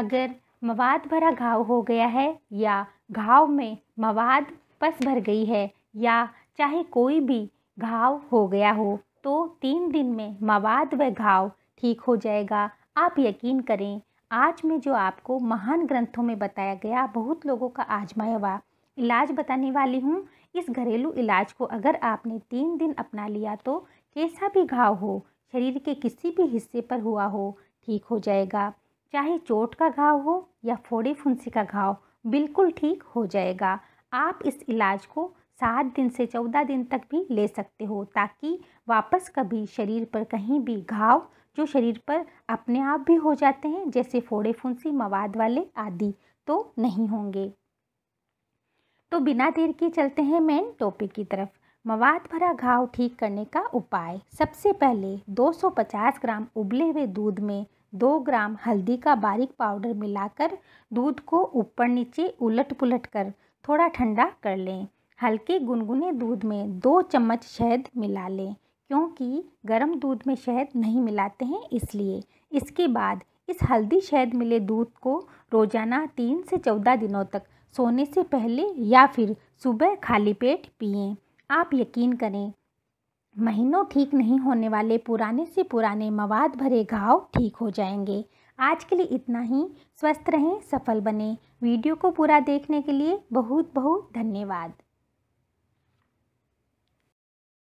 अगर मवाद भरा घाव हो गया है या घाव में मवाद पस भर गई है या चाहे कोई भी घाव हो गया हो तो तीन दिन में मवाद व घाव ठीक हो जाएगा आप यकीन करें आज में जो आपको महान ग्रंथों में बताया गया बहुत लोगों का आजमाया हुआ इलाज बताने वाली हूँ इस घरेलू इलाज को अगर आपने तीन दिन अपना लिया तो कैसा भी घाव हो शरीर के किसी भी हिस्से पर हुआ हो ठीक हो जाएगा चाहे चोट का घाव हो या फोड़े फुंसी का घाव बिल्कुल ठीक हो जाएगा आप इस इलाज को सात दिन से चौदह दिन तक भी ले सकते हो ताकि वापस कभी शरीर पर कहीं भी घाव जो शरीर पर अपने आप भी हो जाते हैं जैसे फोड़े फुंसी मवाद वाले आदि तो नहीं होंगे तो बिना देर के चलते हैं मेन टॉपिक की तरफ मवाद भरा घाव ठीक करने का उपाय सबसे पहले 250 ग्राम उबले हुए दूध में दो ग्राम हल्दी का बारीक पाउडर मिलाकर दूध को ऊपर नीचे उलट पुलट कर थोड़ा ठंडा कर लें हल्के गुनगुने दूध में दो चम्मच शहद मिला लें क्योंकि गर्म दूध में शहद नहीं मिलाते हैं इसलिए इसके बाद इस हल्दी शहद मिले दूध को रोज़ाना तीन से चौदह दिनों तक सोने से पहले या फिर सुबह खाली पेट पिए आप यकीन करें महीनों ठीक नहीं होने वाले पुराने से पुराने मवाद भरे घाव ठीक हो जाएंगे आज के लिए इतना ही स्वस्थ रहें सफल बने वीडियो को पूरा देखने के लिए बहुत बहुत धन्यवाद